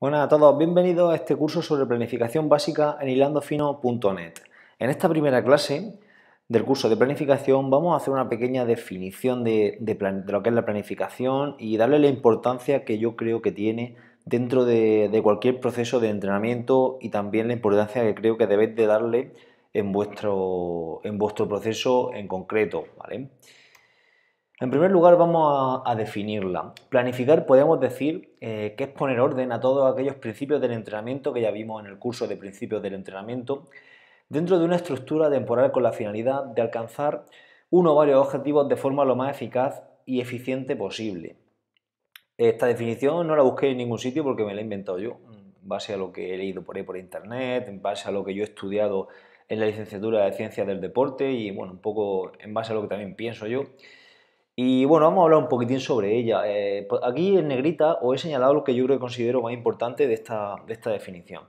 Buenas pues a todos, bienvenidos a este curso sobre planificación básica en hilandofino.net. En esta primera clase del curso de planificación vamos a hacer una pequeña definición de, lo que es la planificación y darle la importancia que yo creo que tiene dentro de, cualquier proceso de entrenamiento y también la importancia que creo que debéis de darle en vuestro, en vuestro proceso en concreto. ¿vale? En primer lugar, vamos a, definirla. Planificar podemos decir eh, que es poner orden a todos aquellos principios del entrenamiento que ya vimos en el curso de principios del entrenamiento dentro de una estructura temporal con la finalidad de alcanzar uno o varios objetivos de forma lo más eficaz y eficiente posible. Esta definición no la busqué en ningún sitio porque me la he inventado yo, en base a lo que he leído por ahí por internet, en base a lo que yo he estudiado en la licenciatura de Ciencias del Deporte y bueno, un poco en base a lo que también pienso yo. Y bueno, vamos a hablar un poquitín sobre ella. Eh, pues aquí en negrita os he señalado lo que yo creo que considero más importante de esta, definición.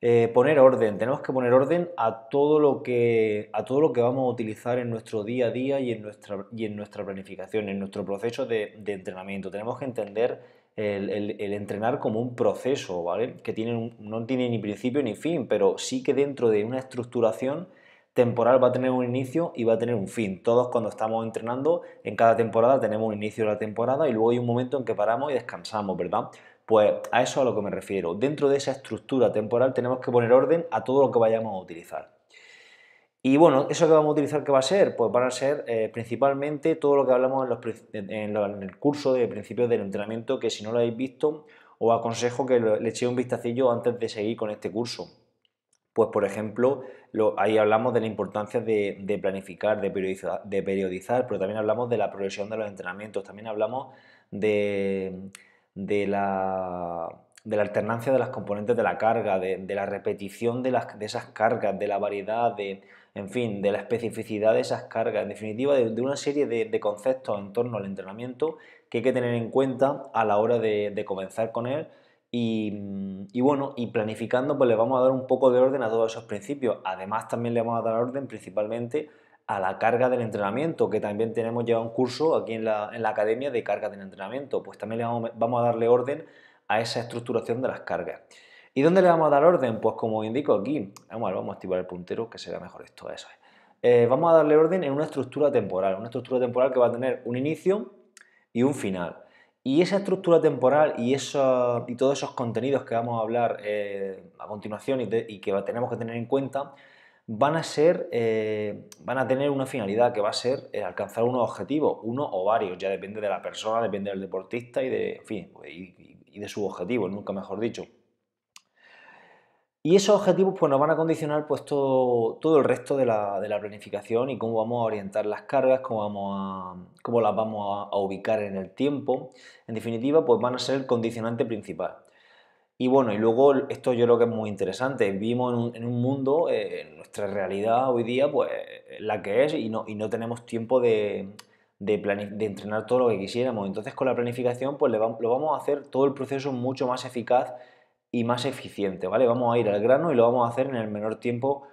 Eh, poner orden. Tenemos que poner orden a todo, lo que, a todo lo que vamos a utilizar en nuestro día a día y en nuestra, y en nuestra planificación, en nuestro proceso de, entrenamiento. Tenemos que entender el, entrenar como un proceso, ¿vale? Que tiene no tiene ni principio ni fin, pero sí que dentro de una estructuración temporal va a tener un inicio y va a tener un fin. Todos cuando estamos entrenando, en cada temporada tenemos un inicio de la temporada y luego hay un momento en que paramos y descansamos, ¿verdad? Pues a eso a lo que me refiero. Dentro de esa estructura temporal tenemos que poner orden a todo lo que vayamos a utilizar. Y bueno, eso que vamos a utilizar, ¿qué va a ser? Pues van a ser eh, principalmente todo lo que hablamos en, el curso de principios del entrenamiento, que si no lo habéis visto, os aconsejo que le echéis un vistacillo antes de seguir con este curso. Pues, por ejemplo, ahí hablamos de la importancia de, planificar, de periodizar, pero también hablamos de la progresión de los entrenamientos, también hablamos de, la alternancia de las componentes de la carga, de, la repetición de, esas cargas, de la variedad, en fin, de la especificidad de esas cargas, en definitiva, de una serie de, conceptos en torno al entrenamiento que hay que tener en cuenta a la hora de comenzar con él Mm, y, bueno, y planificando, pues le vamos a dar un poco de orden a todos esos principios. Además, también le vamos a dar orden principalmente a la carga del entrenamiento, que también tenemos ya un curso aquí en la, academia de carga del entrenamiento. Pues también le vamos, a darle orden a esa estructuración de las cargas. ¿Y dónde le vamos a dar orden? Pues como indico aquí, vamos a, vamos a activar el puntero que será mejor esto, eso eh, vamos a darle orden en una estructura temporal, una estructura temporal que va a tener un inicio y un final. Y esa estructura temporal y, y todos esos contenidos que vamos a hablar eh, a continuación y, que tenemos que tener en cuenta van a, ser, eh, van a tener una finalidad que va a ser eh, alcanzar unos objetivos, uno o varios, ya depende de la persona, depende del deportista y de, fin, y de su objetivo, nunca mejor dicho. Y esos objetivos pues, nos van a condicionar pues, todo, el resto de la, planificación y cómo vamos a orientar las cargas, cómo, vamos a, las vamos a, ubicar en el tiempo. En definitiva, pues van a ser el condicionante principal. Y bueno, y luego esto yo creo que es muy interesante. Vivimos en un, mundo, eh, en nuestra realidad hoy día, pues la que es y no, y no tenemos tiempo de, de, de, entrenar todo lo que quisiéramos. Entonces con la planificación, pues lo vamos a hacer todo el proceso mucho más eficaz y más eficiente, ¿vale? Vamos a ir al grano y lo vamos a hacer en el menor tiempo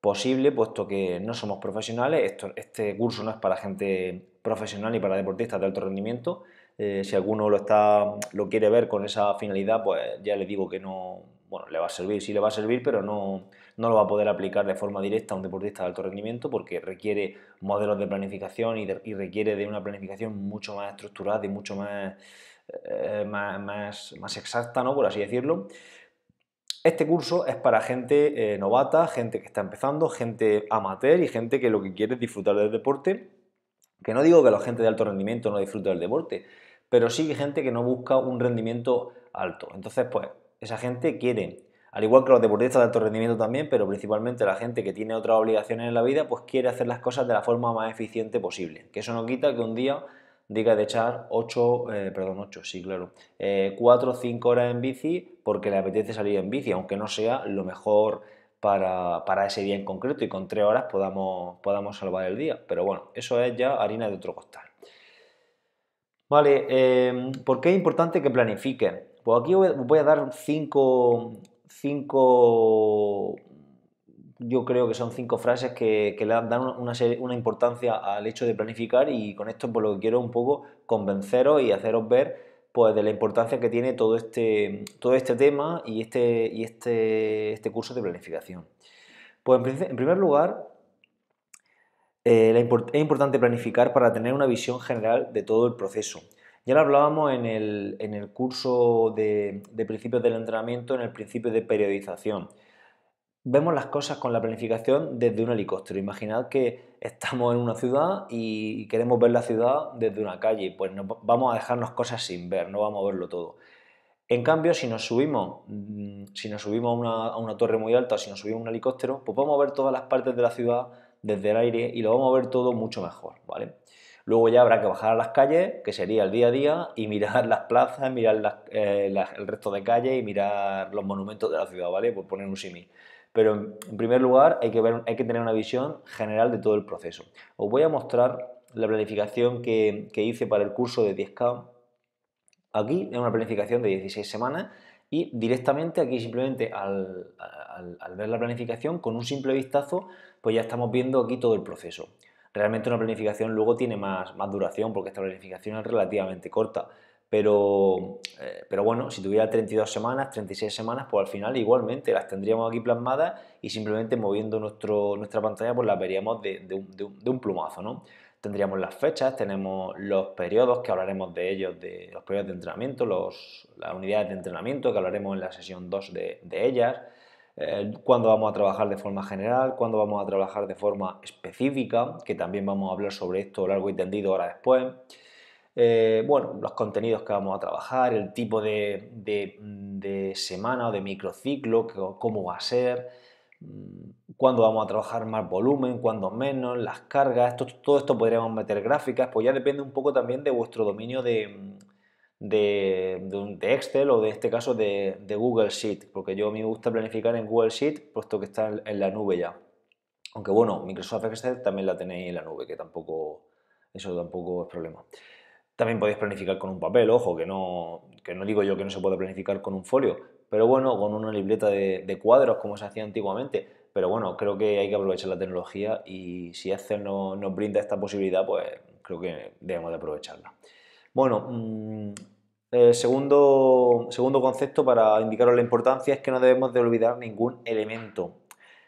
posible, puesto que no somos profesionales, Esto, este curso no es para gente profesional y para deportistas de alto rendimiento. Eh, si alguno lo, está, lo quiere ver con esa finalidad, pues ya le digo que no, bueno, le va a servir, sí le va a servir, pero no, no lo va a poder aplicar de forma directa a un deportista de alto rendimiento porque requiere modelos de planificación y requiere de una planificación mucho más estructurada y mucho más eh, más, exacta, ¿no? por así decirlo. Este curso es para gente eh, novata, gente que está empezando, gente amateur y gente que lo que quiere es disfrutar del deporte. Que no digo que la gente de alto rendimiento no disfrute del deporte, pero sí que gente que no busca un rendimiento alto. Entonces, pues, esa gente quiere, al igual que los deportistas de alto rendimiento también, pero principalmente la gente que tiene otras obligaciones en la vida, pues quiere hacer las cosas de la forma más eficiente posible. Que eso no quita que un día diga de echar 8, eh, perdón, 8, sí, claro, 4 eh, o 5 horas en bici porque le apetece salir en bici, aunque no sea lo mejor para, ese día en concreto y con 3 horas podamos, podamos salvar el día. Pero bueno, eso es ya harina de otro costal. Vale, em, ¿por qué es importante que planifiquen? Pues aquí voy a dar 5 yo creo que son cinco frases que, le dan una, importancia al hecho de planificar y con esto por pues, lo que quiero un poco convenceros y haceros ver pues de la importancia que tiene todo este, todo este tema y este, este, este curso de planificación. Pues en, primer lugar, eh, es importante planificar para tener una visión general de todo el proceso. Ya lo hablábamos en el, curso de principios del entrenamiento, en el principio de periodización vemos las cosas con la planificación desde un helicóptero. Imaginad que estamos en una ciudad y queremos ver la ciudad desde una calle, pues vamos a dejarnos cosas sin ver, no vamos a verlo todo. En cambio, si nos subimos, mm, si nos subimos a una, torre muy alta, si nos subimos a un helicóptero, pues vamos a ver todas las partes de la ciudad desde el aire y lo vamos a ver todo mucho mejor, ¿vale? Luego ya habrá que bajar a las calles, que sería el día a día, y mirar las plazas, mirar eh, el resto de calles y mirar los monumentos de la ciudad, ¿vale? Por poner un símil. Pero en primer lugar hay que, tener una visión general de todo el proceso. Os voy a mostrar la planificación que, hice para el curso de 10K. Aquí es una planificación de 16 semanas y directamente aquí simplemente al, ver la planificación con un simple vistazo pues ya estamos viendo aquí todo el proceso. Realmente una planificación luego tiene más duración porque esta planificación es relativamente corta pero, eh, pero bueno, si tuviera 32 semanas, 36 semanas, pues al final igualmente las tendríamos aquí plasmadas y simplemente moviendo nuestra pantalla pues las veríamos de, un, plumazo, ¿no? Tendríamos las fechas, tenemos los periodos que hablaremos de ellos, de los periodos de entrenamiento, las unidades de entrenamiento que hablaremos en la sesión 2 de, ellas, eh, cuándo vamos a trabajar de forma general, cuándo vamos a trabajar de forma específica, que también vamos a hablar sobre esto largo y tendido ahora después. Eh, bueno, los contenidos que vamos a trabajar, el tipo de, mm, semana o de microciclo, cómo va a ser, mm, cuándo vamos a trabajar más volumen, cuándo menos, las cargas, todo esto podríamos meter gráficas, pues ya depende un poco también de vuestro dominio de, mm, Excel o de este caso de, Google Sheet, porque yo me gusta planificar en Google Sheet, puesto que está en, en, la nube ya. Aunque bueno, Microsoft Excel también la tenéis en la nube, que tampoco, eso tampoco es problema. También podéis planificar con un papel, ojo, que no, no digo yo que no se pueda planificar con un folio, pero bueno, con una libreta de, cuadros como se hacía antiguamente. Pero bueno, creo que hay que aprovechar la tecnología y si Excel nos brinda esta posibilidad, pues creo que debemos de aprovecharla. Bueno, mm, el segundo, segundo concepto para indicaros la importancia es que no debemos de olvidar ningún elemento.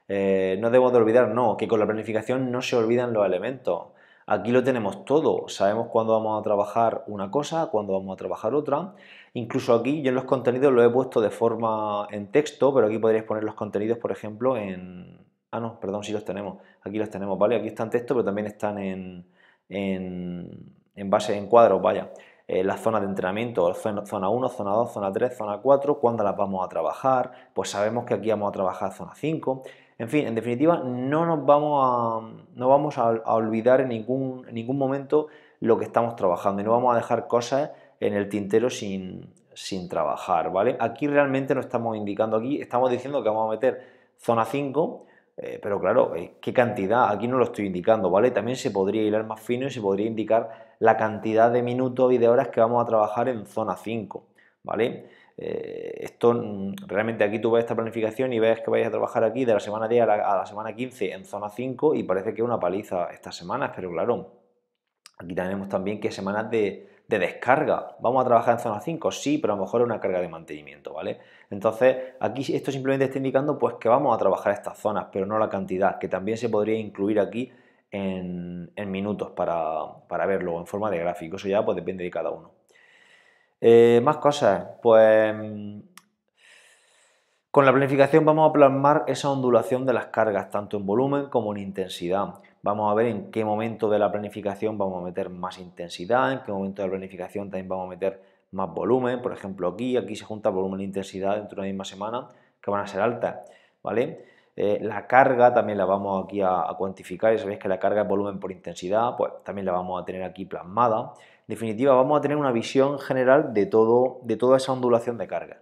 Eh, no debemos de olvidar, no, que con la planificación no se olvidan los elementos. Aquí lo tenemos todo, sabemos cuándo vamos a trabajar una cosa, cuándo vamos a trabajar otra. Incluso aquí yo en los contenidos lo he puesto de forma en texto, pero aquí podríais poner los contenidos, por ejemplo, en... Ah, no, perdón, sí los tenemos. Aquí los tenemos, ¿vale? Aquí están en texto, pero también están en, en, en base, en cuadros, vaya. Eh, las zonas de entrenamiento, zona 1, zona 2, zona 3, zona 4, cuándo las vamos a trabajar, pues sabemos que aquí vamos a trabajar zona 5. En fin, en definitiva, no nos vamos a, vamos a, olvidar en ningún, ningún momento lo que estamos trabajando y no vamos a dejar cosas en el tintero sin, trabajar, ¿vale? Aquí realmente no estamos indicando, aquí estamos diciendo que vamos a meter zona 5, eh, pero claro, eh, ¿qué cantidad? Aquí no lo estoy indicando, ¿vale? También se podría hilar más fino y se podría indicar la cantidad de minutos y de horas que vamos a trabajar en zona 5, ¿vale? Eh, esto mm, realmente aquí tú ves esta planificación y ves que vais a trabajar aquí de la semana 10 a la, semana 15 en zona 5 y parece que es una paliza estas semanas, pero claro, aquí tenemos también que semanas de, descarga. Vamos a trabajar en zona 5, sí, pero a lo mejor es una carga de mantenimiento, ¿vale? Entonces, aquí esto simplemente está indicando pues que vamos a trabajar estas zonas, pero no la cantidad, que también se podría incluir aquí en, minutos para, verlo en forma de gráfico. Eso ya pues depende de cada uno. Eh, más cosas, pues mm, con la planificación vamos a plasmar esa ondulación de las cargas, tanto en volumen como en intensidad. Vamos a ver en qué momento de la planificación vamos a meter más intensidad, en qué momento de la planificación también vamos a meter más volumen. Por ejemplo, aquí, aquí se junta volumen e intensidad dentro de una misma semana, que van a ser altas, ¿vale? Eh, la carga también la vamos aquí a, cuantificar, y sabéis que la carga es volumen por intensidad, pues también la vamos a tener aquí plasmada definitiva vamos a tener una visión general de, todo, de toda esa ondulación de carga.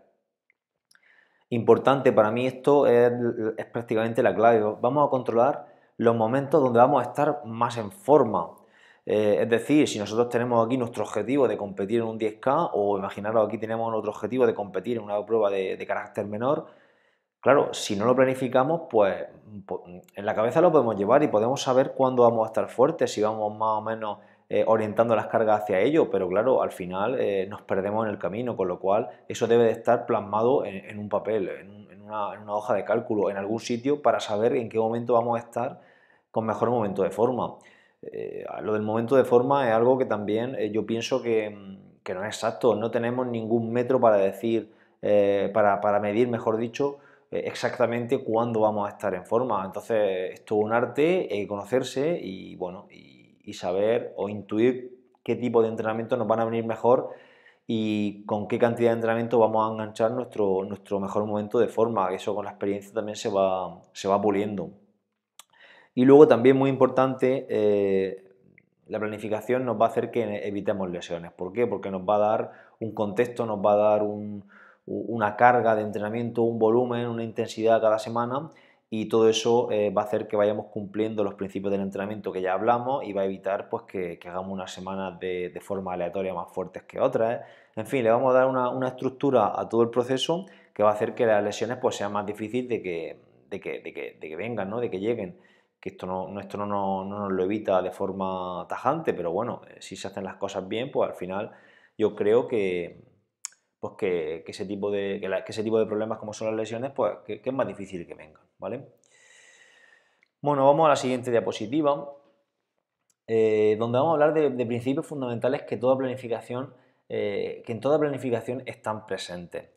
Importante para mí esto es, prácticamente la clave. Vamos a controlar los momentos donde vamos a estar más en forma. Eh, es decir, si nosotros tenemos aquí nuestro objetivo de competir en un 10K o imaginaros aquí tenemos otro objetivo de competir en una prueba de, de carácter menor, claro, si no lo planificamos, pues, pues en la cabeza lo podemos llevar y podemos saber cuándo vamos a estar fuertes, si vamos más o menos eh, orientando las cargas hacia ello, pero claro, al final eh, nos perdemos en el camino, con lo cual eso debe de estar plasmado en, un papel, en, una, hoja de cálculo, en algún sitio para saber en qué momento vamos a estar con mejor momento de forma. Eh, lo del momento de forma es algo que también yo pienso mm, que, no es exacto. No tenemos ningún metro para decir, para, medir, mejor dicho, exactamente cuándo vamos a estar en forma. Entonces, es un arte, conocerse y bueno, y saber o intuir qué tipo de entrenamiento nos van a venir mejor y con qué cantidad de entrenamiento vamos a enganchar nuestro, nuestro mejor momento de forma. Eso con la experiencia también se va, puliendo. Y luego también muy importante, eh, la planificación nos va a hacer que evitemos lesiones. ¿Por qué? Porque nos va a dar un contexto, nos va a dar una carga de entrenamiento, un volumen, una intensidad cada semana y todo eso eh, va a hacer que vayamos cumpliendo los principios del entrenamiento que ya hablamos y va a evitar pues, que, hagamos unas semanas de, forma aleatoria más fuertes que otras. ¿eh? En fin, le vamos a dar una, estructura a todo el proceso que va a hacer que las lesiones pues, sean más difíciles de que, de que, vengan, ¿no? de que lleguen. Que esto, no, esto no, no, nos lo evita de forma tajante, pero bueno, eh, si se hacen las cosas bien, pues al final yo creo que, pues que, ese tipo de, ese tipo de problemas como son las lesiones, pues que, es más difícil que vengan, ¿vale? Bueno, vamos a la siguiente diapositiva, eh, donde vamos a hablar de, principios fundamentales que toda planificación, eh, que en toda planificación están presentes.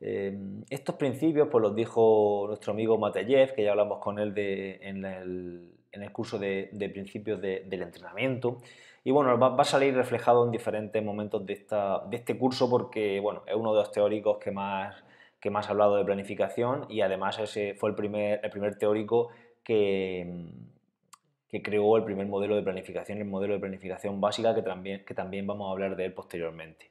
Eh, estos principios pues los dijo nuestro amigo Mateyev, que ya hablamos con él en, el, en el curso de, principios del entrenamiento. Y bueno, va, a salir reflejado en diferentes momentos de, este curso porque bueno, es uno de los teóricos que más, que más ha hablado de planificación y además ese fue el primer, el primer teórico que, que creó el primer modelo de planificación, el modelo de planificación básica que también, que también vamos a hablar de él posteriormente.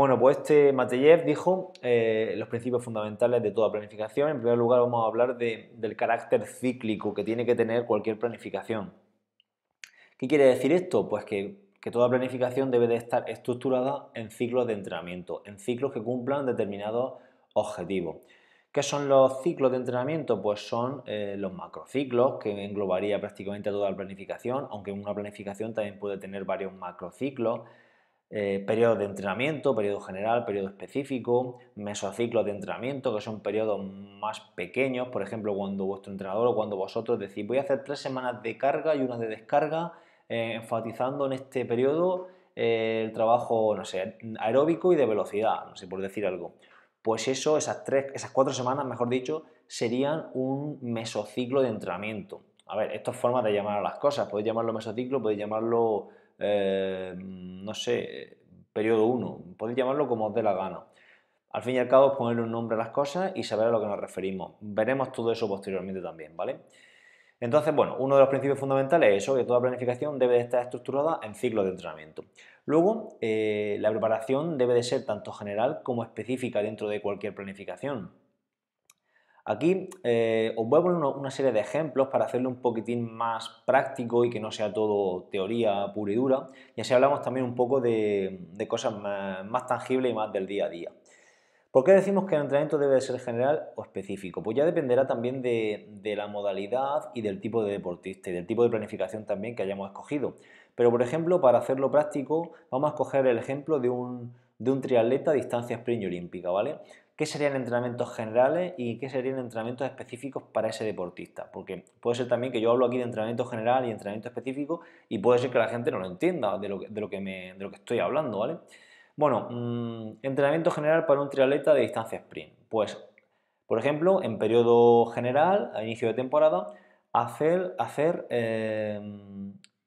Bueno, pues este Matejev dijo eh, los principios fundamentales de toda planificación. En primer lugar, vamos a hablar del carácter cíclico que tiene que tener cualquier planificación. ¿Qué quiere decir esto? Pues que, toda planificación debe de estar estructurada en ciclos de entrenamiento, en ciclos que cumplan determinados objetivos. ¿Qué son los ciclos de entrenamiento? Pues son eh, los macrociclos, que englobaría prácticamente toda la planificación, aunque una planificación también puede tener varios macrociclos periodo eh, periodos de entrenamiento, periodo general, periodo específico, mesociclos de entrenamiento, que son periodos más pequeños, por ejemplo, cuando vuestro entrenador o cuando vosotros decís, voy a hacer tres semanas de carga y una de descarga, eh, enfatizando en este periodo eh, el trabajo, no sé, aeróbico y de velocidad, no sé, por decir algo. Pues eso, esas, tres, esas cuatro semanas, mejor dicho, serían un mesociclo de entrenamiento. A ver, esto es forma de llamar a las cosas. Podéis llamarlo mesociclo, podéis llamarlo eh, no sé, periodo 1, podéis llamarlo como os dé la gana. Al fin y al cabo, ponerle un nombre a las cosas y saber a lo que nos referimos. Veremos todo eso posteriormente también, ¿vale? Entonces, bueno, uno de los principios fundamentales es eso, que toda planificación debe de estar estructurada en ciclos de entrenamiento. Luego, eh, la preparación debe de ser tanto general como específica dentro de cualquier planificación. Aquí eh, os voy a poner una, serie de ejemplos para hacerlo un poquitín más práctico y que no sea todo teoría pura y dura. Y así hablamos también un poco de, cosas más, tangibles y más del día a día. ¿Por qué decimos que el entrenamiento debe ser general o específico? Pues ya dependerá también de, la modalidad y del tipo de deportista y del tipo de planificación también que hayamos escogido. Pero por ejemplo, para hacerlo práctico, vamos a escoger el ejemplo de un, triatleta a distancia sprint olímpica, ¿vale? qué serían entrenamientos generales y qué serían entrenamientos específicos para ese deportista. Porque puede ser también que yo hablo aquí de entrenamiento general y entrenamiento específico y puede ser que la gente no lo entienda de lo que, que, estoy hablando, ¿vale? Bueno, mm, entrenamiento general para un triatleta de distancia sprint. Pues, por ejemplo, en periodo general, a inicio de temporada, hacer, hacer eh,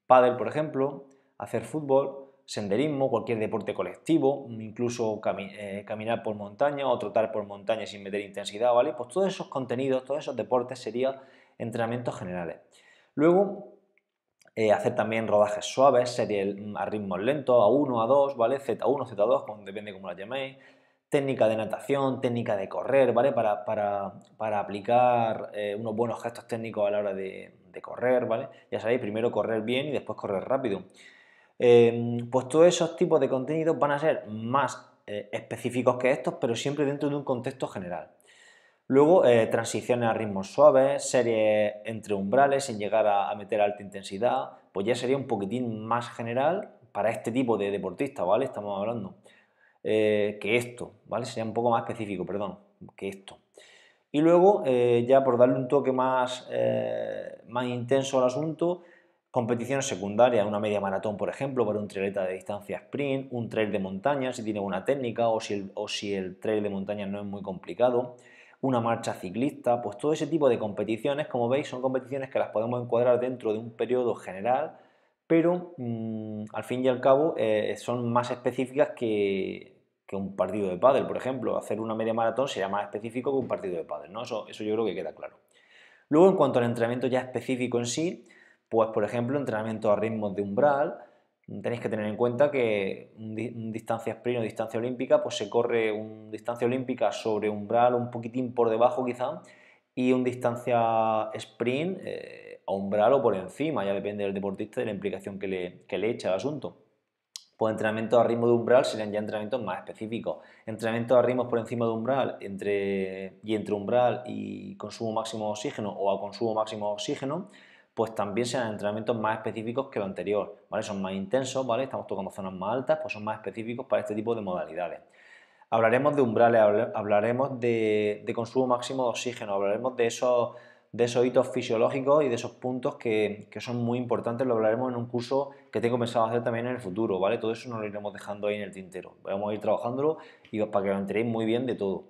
pádel, por ejemplo, hacer fútbol, senderismo, cualquier deporte colectivo, incluso eh, caminar por montaña o trotar por montaña sin meter intensidad, ¿vale? Pues todos esos contenidos, todos esos deportes serían entrenamientos generales. Luego, eh, hacer también rodajes suaves, sería mm, a ritmos lentos, a 1, a 2, ¿vale? Z1, Z2, depende cómo la llaméis. Técnica de natación, técnica de correr, ¿vale? Para, aplicar eh, unos buenos gestos técnicos a la hora de, de correr, ¿vale? Ya sabéis, primero correr bien y después correr rápido. Em, pues todos esos tipos de contenidos van a ser más eh, específicos que estos, pero siempre dentro de un contexto general. Luego, eh, transiciones a ritmos suaves, series entre umbrales sin llegar a, meter alta intensidad, pues ya sería un poquitín más general para este tipo de deportistas, ¿vale? Estamos hablando. Eh, que esto, ¿vale? Sería un poco más específico, perdón, que esto. Y luego, ya por darle un toque más, más intenso al asunto, competiciones secundarias, una media maratón, por ejemplo, para un trileta de distancia sprint, un trail de montaña, si tiene buena técnica o si, el, o si el trail de montaña no es muy complicado, una marcha ciclista, pues todo ese tipo de competiciones, como veis, son competiciones que las podemos encuadrar dentro de un periodo general, pero mm, al fin y al cabo eh, son más específicas que, que, un partido de pádel, por ejemplo. Hacer una media maratón sería más específico que un partido de pádel, ¿no? Eso, eso yo creo que queda claro. Luego, en cuanto al entrenamiento ya específico en sí, pues, por ejemplo, entrenamiento a ritmos de umbral, mm, tenéis que tener en cuenta que un, distancia sprint o distancia olímpica, pues se corre una distancia olímpica sobre umbral un poquitín por debajo quizá y un distancia sprint eh, a umbral o por encima, ya depende del deportista y de la implicación que le, echa al asunto. Pues entrenamiento a ritmo de umbral serían ya entrenamientos más específicos. Entrenamientos a ritmos por encima de umbral entre, y entre umbral y consumo máximo de oxígeno o a consumo máximo de oxígeno pues también sean entrenamientos más específicos que lo anterior, ¿vale? Son más intensos, ¿vale? Estamos tocando zonas más altas, pues son más específicos para este tipo de modalidades. Hablaremos de umbrales, hablaremos de, consumo máximo de oxígeno, hablaremos de esos, de esos hitos fisiológicos y de esos puntos que, que, son muy importantes, lo hablaremos en un curso que tengo pensado hacer también en el futuro, ¿vale? Todo eso nos lo iremos dejando ahí en el tintero. Vamos a ir trabajándolo y para que lo enteréis muy bien de todo.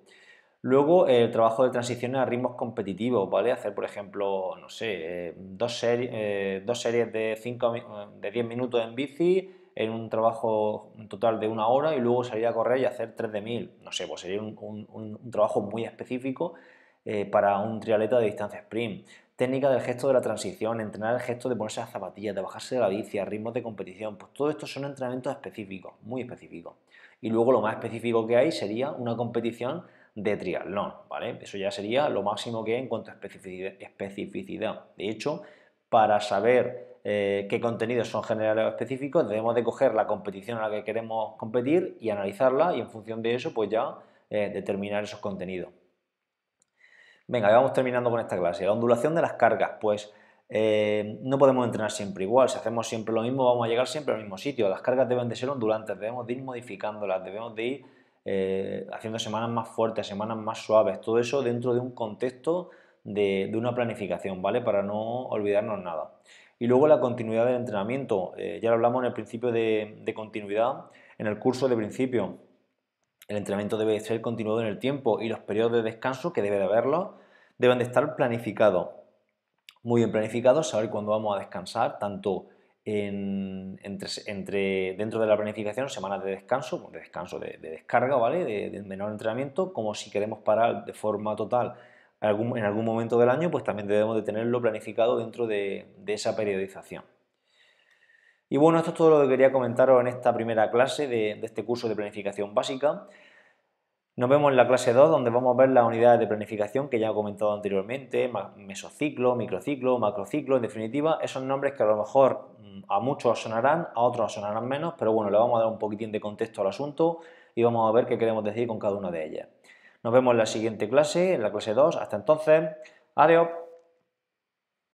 Luego, el trabajo de transición a ritmos competitivos, ¿vale? Hacer, por ejemplo, no sé, eh, dos, eh, dos, series de, 5 eh, de 10 minutos en bici, en un trabajo total de una hora, y luego salir a correr y hacer 3 de 1000. No sé, pues sería un, trabajo muy específico para un trialeta de distancia sprint. Técnica del gesto de la transición, entrenar el gesto de ponerse las zapatillas, de bajarse de la bici, a ritmos de competición, pues todo esto son entrenamientos específicos, muy específicos. Y luego lo más específico que hay sería una competición de triatlón, ¿vale? Eso ya sería lo máximo que hay en cuanto a especificidad. De hecho, para saber eh, qué contenidos son generales o específicos, debemos de coger la competición a la que queremos competir y analizarla y en función de eso, pues ya eh, determinar esos contenidos. Venga, vamos terminando con esta clase. La ondulación de las cargas, pues eh, no podemos entrenar siempre igual. Si hacemos siempre lo mismo, vamos a llegar siempre al mismo sitio. Las cargas deben de ser ondulantes, debemos de ir modificándolas, debemos de ir eh, haciendo semanas más fuertes, semanas más suaves, todo eso dentro de un contexto de, una planificación, ¿vale? Para no olvidarnos nada. Y luego la continuidad del entrenamiento, eh, ya lo hablamos en el principio de, de continuidad, en el curso de principio, el entrenamiento debe ser continuado en el tiempo y los periodos de descanso que debe de haberlos deben de estar planificados. Muy bien planificados, saber cuándo vamos a descansar, tanto entre, dentro de la planificación semanas de descanso, de descanso, de, descarga, ¿vale? De, menor entrenamiento, como si queremos parar de forma total en algún momento del año, pues también debemos de tenerlo planificado dentro de, esa periodización. Y bueno, esto es todo lo que quería comentaros en esta primera clase de este curso de planificación básica. Nos vemos en la clase 2 donde vamos a ver las unidades de planificación que ya he comentado anteriormente, mesociclo, microciclo, macrociclo, en definitiva, esos nombres que a lo mejor mm, a muchos sonarán, a otros sonarán menos, pero bueno, le vamos a dar un poquitín de contexto al asunto y vamos a ver qué queremos decir con cada una de ellas. Nos vemos en la siguiente clase, en la clase 2, hasta entonces, adiós.